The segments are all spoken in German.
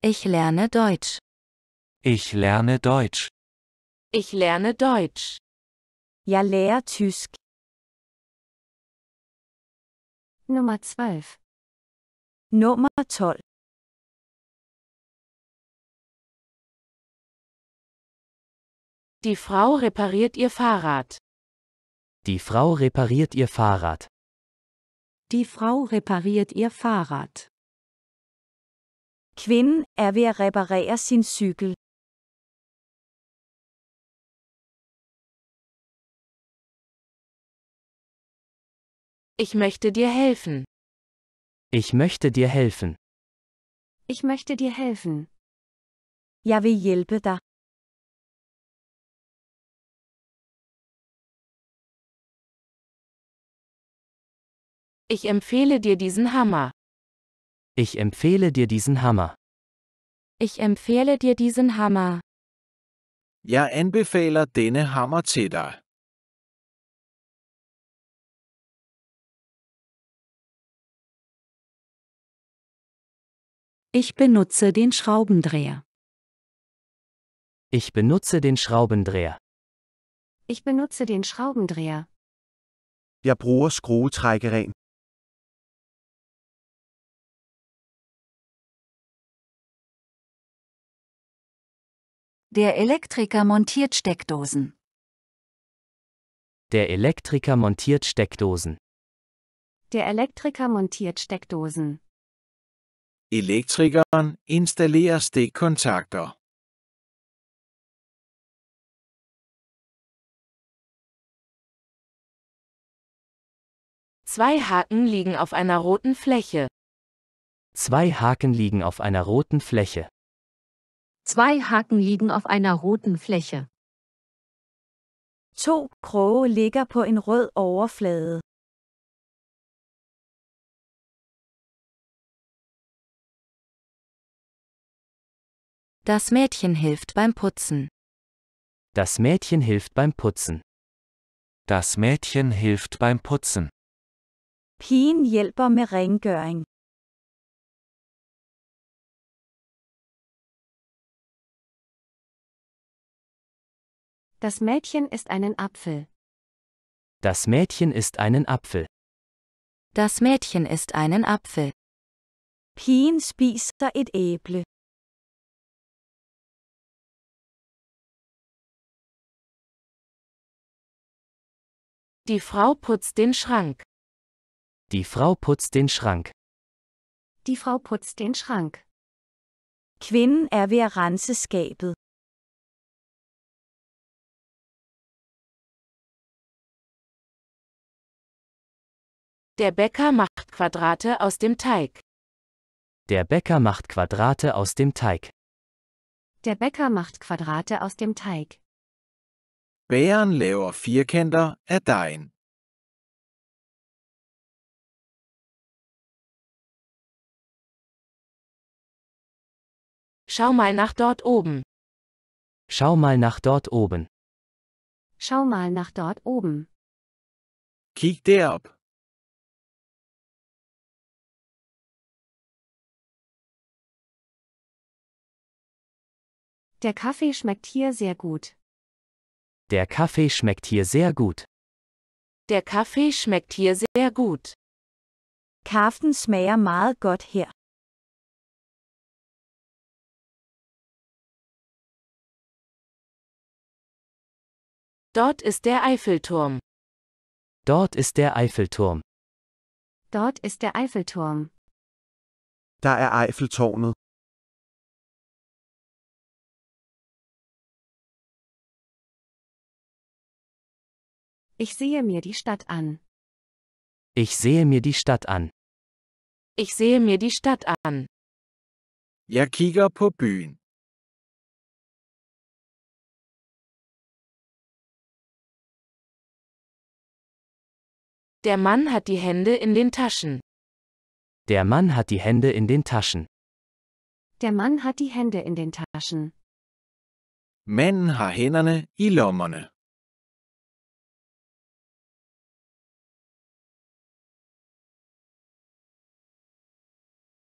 Ich lerne Deutsch. Ich lerne Deutsch. Ich lerne Deutsch. Ja, lærer tysk. Nummer 12. Nummer 12. Die Frau repariert ihr Fahrrad. Die Frau repariert ihr Fahrrad. Die Frau repariert ihr Fahrrad. Kvinden er ved at reparere sin cykel. Ich möchte dir helfen. Ich möchte dir helfen. Ich möchte dir helfen. Jeg vil hjælpe dig. Ich empfehle dir diesen Hammer. Ich empfehle dir diesen Hammer. Ich empfehle dir diesen Hammer. Jeg anbefaler denne hammer til dig. Ich benutze den Schraubendreher. Ich benutze den Schraubendreher. Ich benutze den Schraubendreher. Jeg bruger skruetrækkeren. Der Elektriker montiert Steckdosen. Der Elektriker montiert Steckdosen. Der Elektriker montiert Steckdosen. Elektrikeren installerer stikkontakter. Zwei Haken liegen auf einer roten Fläche. Zwei Haken liegen auf einer roten Fläche. Zwei Haken liegen auf einer roten Fläche. To kroge ligger på en rød overflade. Das Mädchen hilft beim Putzen. Das Mädchen hilft beim Putzen. Das Mädchen hilft beim Putzen. Pigen hjælper med rengøring. Das Mädchen ist einen Apfel. Das Mädchen ist einen Apfel. Das Mädchen ist einen Apfel. Pigen spiser et æble. Die Frau putzt den Schrank. Die Frau putzt den Schrank. Die Frau putzt den Schrank. Kvinden er ved at rense skabet. Der Bäcker macht Quadrate aus dem Teig. Der Bäcker macht Quadrate aus dem Teig. Der Bäcker macht Quadrate aus dem Teig. Bageren laver firkanter af Schau mal nach dort oben. Schau mal nach dort oben. Schau mal nach dort oben. der ab. Der Kaffee schmeckt hier sehr gut. Der Kaffee schmeckt hier sehr gut. Der Kaffee schmeckt hier sehr gut. Kaffen smager meget godt her. Dort ist der Eiffelturm. Dort ist der Eiffelturm. Dort ist der Eiffelturm. Da er Eiffeltårnet. Ich sehe mir die Stadt an. Ich sehe mir die Stadt an. Ich sehe mir die Stadt an. Jeg kigger på byen. Der Mann hat die Hände in den Taschen. Der Mann hat die Hände in den Taschen. Der Mann hat die Hände in den Taschen. Manden har hænderne i lommerne.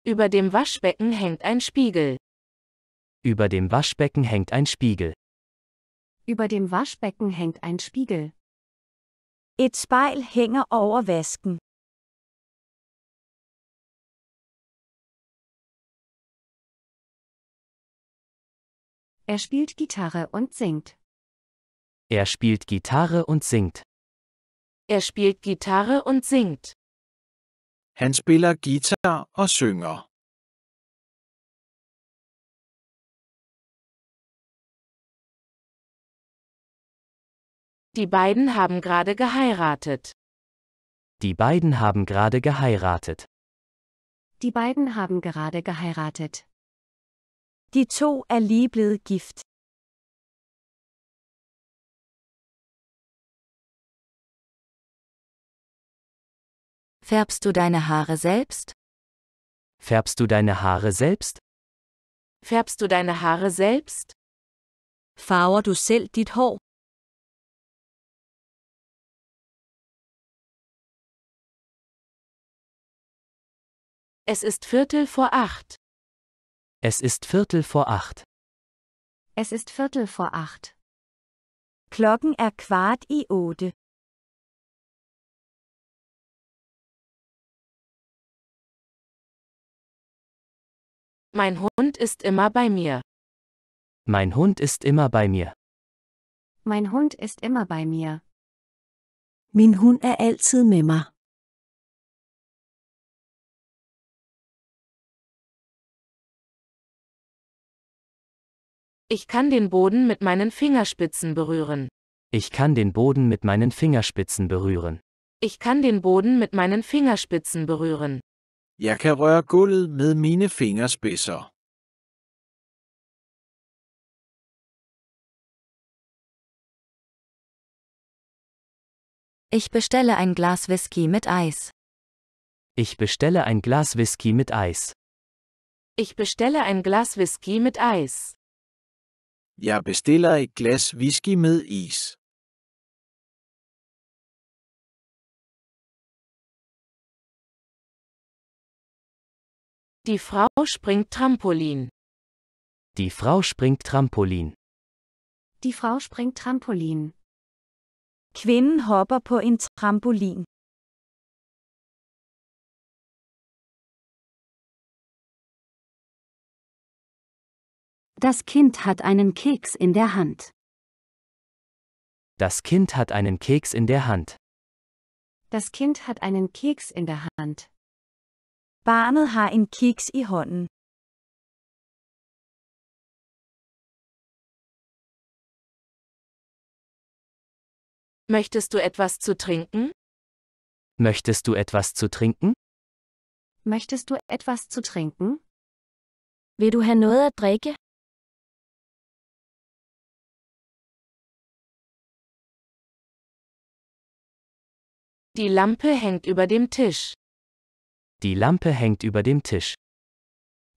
Über dem Waschbecken hängt ein Spiegel. Über dem Waschbecken hängt ein Spiegel. Über dem Waschbecken hängt ein Spiegel. Et spejl hænger over vasken. Er spielt Gitarre und singt. Er spielt Gitarre und singt. Er spielt Gitarre und singt. Han spiller guitar og synger. Die beiden haben gerade geheiratet. Die beiden haben gerade geheiratet. Die beiden haben gerade geheiratet. Die to er lige blevet gift. Färbst du deine Haare selbst? Färbst du deine Haare selbst? Färbst du deine Haare selbst? Farver du selv dit hår? Es ist Viertel vor acht. Es ist Viertel vor acht. Es ist Viertel vor acht. Klokken er kvart i otte. Mein Hund ist immer bei mir. Mein Hund ist immer bei mir. Mein Hund ist immer bei mir. Min hund er altid med mig. Ich kann den Boden mit meinen Fingerspitzen berühren. Ich kann den Boden mit meinen Fingerspitzen berühren. Ich kann den Boden mit meinen Fingerspitzen berühren. Jeg kan røre gulvet med mine fingerspidser. Ich bestelle ein Glas Whisky mit Eis. Ich bestelle ein Glas Whisky mit Eis. Ich bestelle ein Glas Whisky mit Eis. Jeg bestelle ein glas whisky med is. Die Frau springt Trampolin. Die Frau springt Trampolin. Die Frau springt Trampolin. Kvinden hopper på en trampolin. Das Kind hat einen Keks in der Hand. Das Kind hat einen Keks in der Hand. Das Kind hat einen Keks in der Hand. Barnet har en kiks i hånden. Möchtest du etwas zu trinken? Möchtest du etwas zu trinken? Möchtest du etwas zu trinken? Will du have noget at drikke? Die Lampe hängt über dem Tisch. Die Lampe hängt über dem Tisch.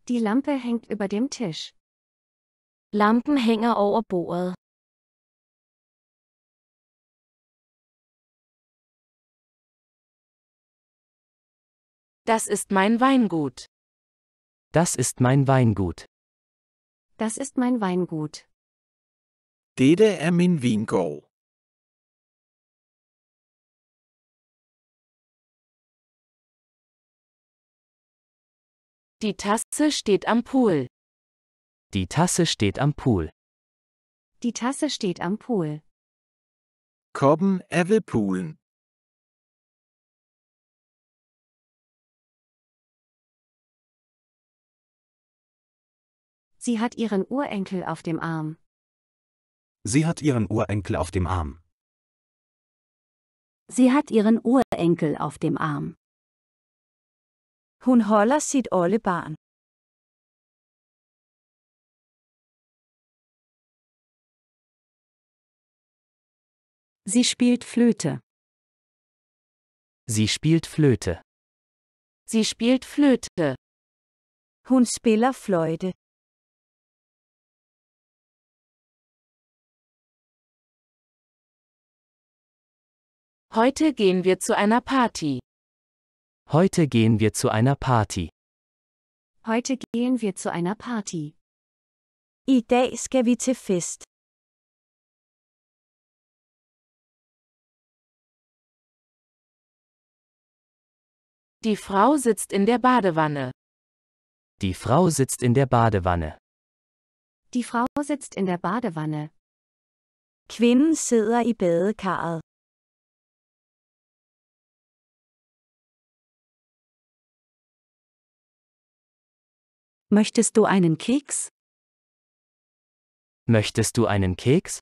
Die Lampe hängt über dem Tisch. Lampen hænger over bordet. Das ist mein Weingut. Das ist mein Weingut. Das ist mein Weingut. Dette er min vingård. Die Tasse steht am Pool. Die Tasse steht am Pool. Die Tasse steht am Pool. Kobben er will poolen. Sie hat ihren Urenkel auf dem Arm. Sie hat ihren Urenkel auf dem Arm. Sie hat ihren Urenkel auf dem Arm. Hun holder sit oldebarn. Sie spielt Flöte. Sie spielt Flöte. Sie spielt Flöte. Hun spiller fløjte. Heute gehen wir zu einer Party. Heute gehen wir zu einer Party. Heute gehen wir zu einer Party. I dag skal vi til fest. Die Frau sitzt in der Badewanne. Die Frau sitzt in der Badewanne. Die Frau sitzt in der Badewanne. Kvinden sidder i badekarret. Möchtest du einen Keks? Möchtest du einen Keks?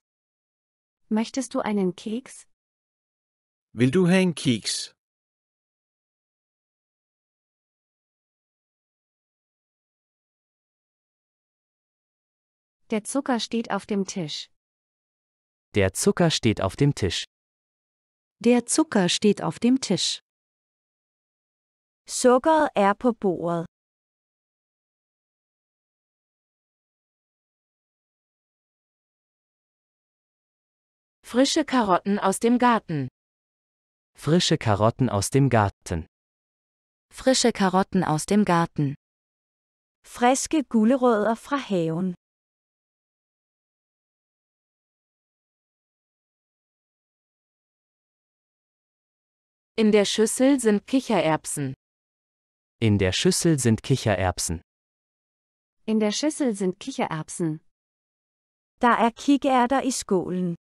Möchtest du einen Keks? Will du einen Keks? Der Zucker steht auf dem Tisch. Der Zucker steht auf dem Tisch. Der Zucker steht auf dem Tisch. Sukkeret er på bordet. Frische Karotten aus dem Garten. Frische Karotten aus dem Garten. Frische Karotten aus dem Garten. Freske gulerødder fra haven. In der Schüssel sind Kichererbsen. In der Schüssel sind Kichererbsen. In der Schüssel sind Kichererbsen. Da er kikærter i skålen.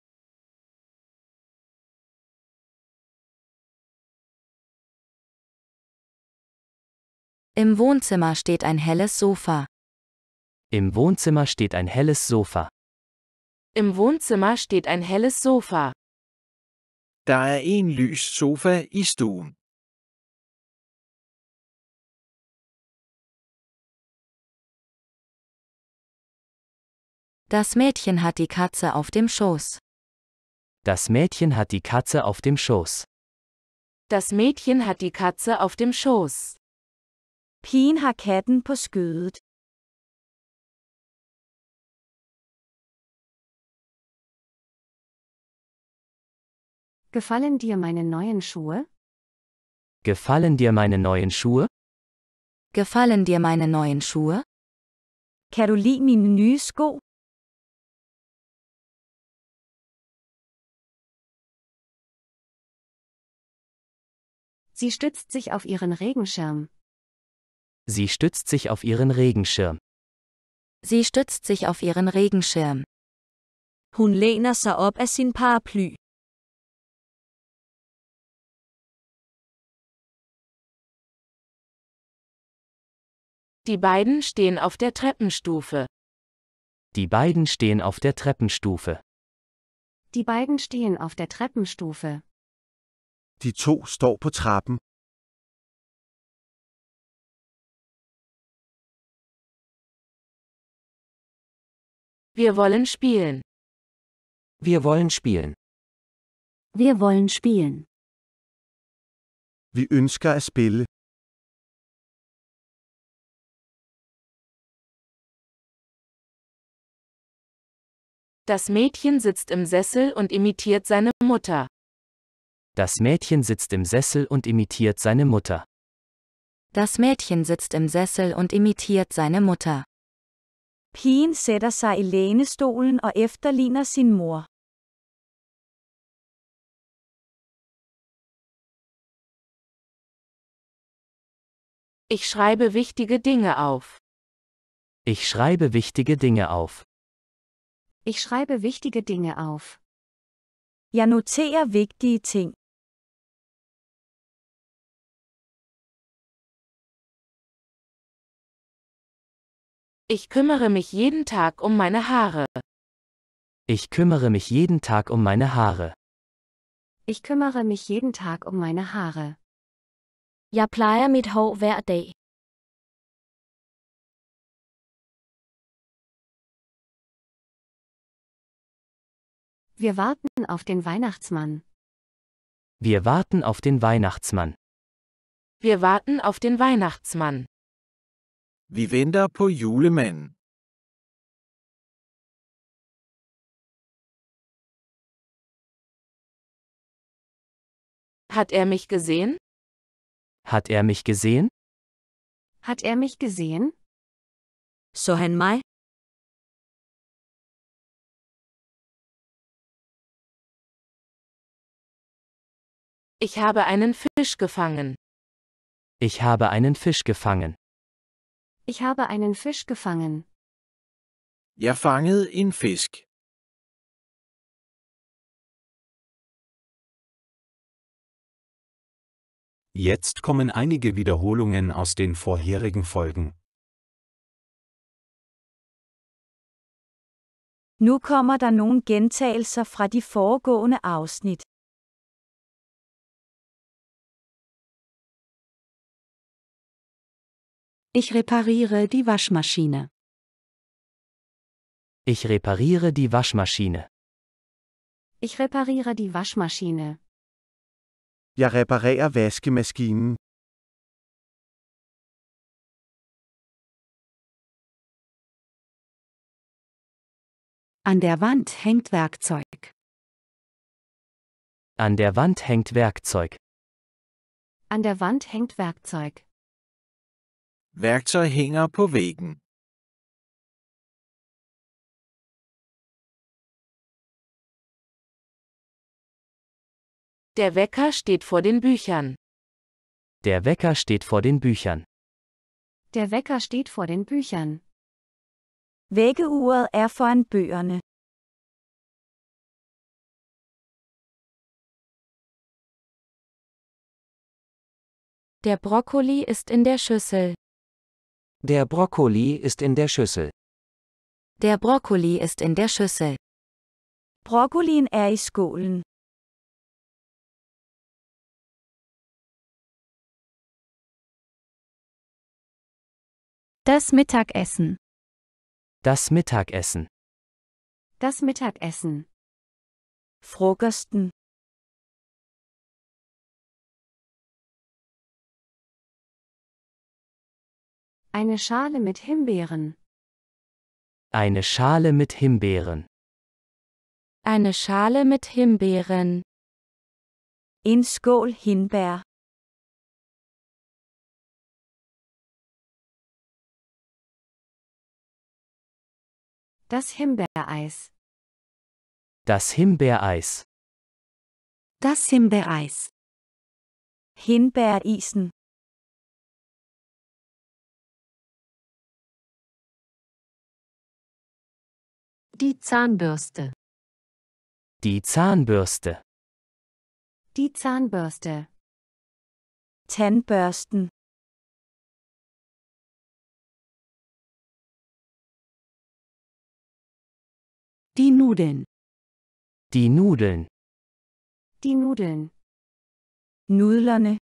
Im Wohnzimmer steht ein helles Sofa. Im Wohnzimmer steht ein helles Sofa. Im Wohnzimmer steht ein helles Sofa. Der er en lys sofa i stuen. Das Mädchen hat die Katze auf dem Schoß. Das Mädchen hat die Katze auf dem Schoß. Das Mädchen hat die Katze auf dem Schoß. Pigen har katten på skødet. Gefallen dir meine neuen Schuhe? Gefallen dir meine neuen Schuhe? Gefallen dir meine neuen Schuhe? Kan du lide mine nye sko? Sie stützt sich auf ihren Regenschirm. Sie stützt sich auf ihren Regenschirm. Sie stützt sich auf ihren Regenschirm. Hun lehner sig op af sin paraply. Die beiden stehen auf der Treppenstufe. Die beiden stehen auf der Treppenstufe. Die beiden stehen auf der Treppenstufe. Die to står på trappen Wir wollen spielen. Wir wollen spielen. Wir wollen spielen. Vi ønsker at spille. Das Mädchen sitzt im Sessel und imitiert seine Mutter. Das Mädchen sitzt im Sessel und imitiert seine Mutter. Das Mädchen sitzt im Sessel und imitiert seine Mutter. Pigen sætter sig i lænestolen og efterligner sin mor. Ich schreibe wichtige Dinge auf. Ich schreibe wichtige Dinge auf. Ich schreibe wichtige Dinge auf. Jeg noterer vigtige ting. Ich kümmere mich jeden Tag um meine Haare. Ich kümmere mich jeden Tag um meine Haare. Ich kümmere mich jeden Tag um meine Haare. Jeg plejer mit hår hver dag. Wir warten auf den Weihnachtsmann. Wir warten auf den Weihnachtsmann. Wir warten auf den Weihnachtsmann vivenda på julemanden. Hat er mich gesehen? Hat er mich gesehen? Hat er mich gesehen? Så han mig? Ich habe einen Fisch gefangen. Ich habe einen Fisch gefangen. Ich habe einen Fisch gefangen. Jeg fangede en fisk. Jetzt kommen einige Wiederholungen aus den vorherigen Folgen. Nu kommer der nogle gentagelser fra de foregående afsnit. Ich repariere die Waschmaschine. Ich repariere die Waschmaschine. Ich repariere die Waschmaschine. Ja Jeg reparerer vaskemaskinen. An der Wand hängt Werkzeug. An der Wand hängt Werkzeug. An der Wand hängt Werkzeug. Werkzeug hänger på wegen. Der Wecker steht vor den Büchern. Der Wecker steht vor den Büchern. Der Wecker steht vor den Büchern. Vækkeuret er foran bøgerne. Der Brokkoli ist in der Schüssel. Der Brokkoli ist in der Schüssel. Der Brokkoli ist in der Schüssel. Brokkolien er i skålen. Das Mittagessen. Das Mittagessen. Das Mittagessen. Frokosten. Eine Schale mit Himbeeren. Eine Schale mit Himbeeren. Eine Schale mit Himbeeren. In skål hindbær. Das Himbeereis. Das Himbeereis. Das Himbeereis. Hindbærisen. Die Zahnbürste. Die Zahnbürste. Die Zahnbürste. Zahnbürsten. Die Nudeln. Die Nudeln. Die Nudeln. Nudlerne.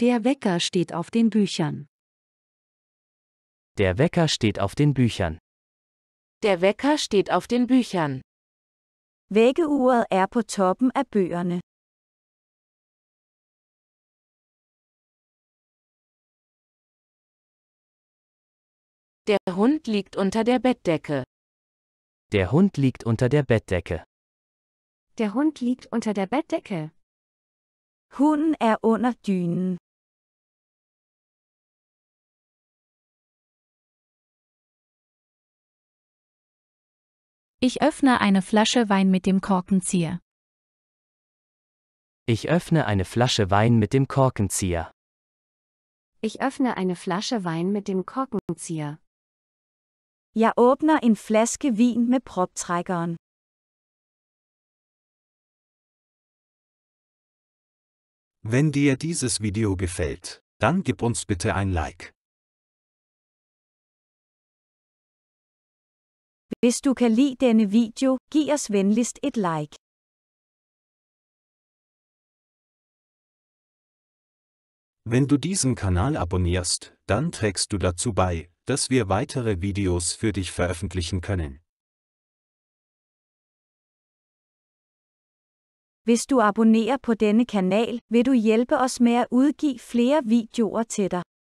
Der Wecker steht auf den Büchern. Der Wecker steht auf den Büchern. Der Wecker steht auf den Büchern. Vækkeuret er på toppen af bøgerne. Der Hund liegt unter der Bettdecke. Der Hund liegt unter der Bettdecke. Der Hund liegt unter der Bettdecke. Hunden er under dynen. Ich öffne eine Flasche Wein mit dem Korkenzieher. Ich öffne eine Flasche Wein mit dem Korkenzieher. Ich öffne eine Flasche Wein mit dem Korkenzieher. Jeg åbner in flaske vin mit proptrækkeren. Wenn dir dieses Video gefällt, dann gib uns bitte ein Like. Hvis du kan lide denne video, giv os venligst et like. Wenn du diesen Kanal abonnierst, dann trägst du dazu bei, dass wir weitere Videos für dich veröffentlichen können. Hvis du abonnerer på denne kanal, vil du hjælpe os med at udgive flere videoer til dig.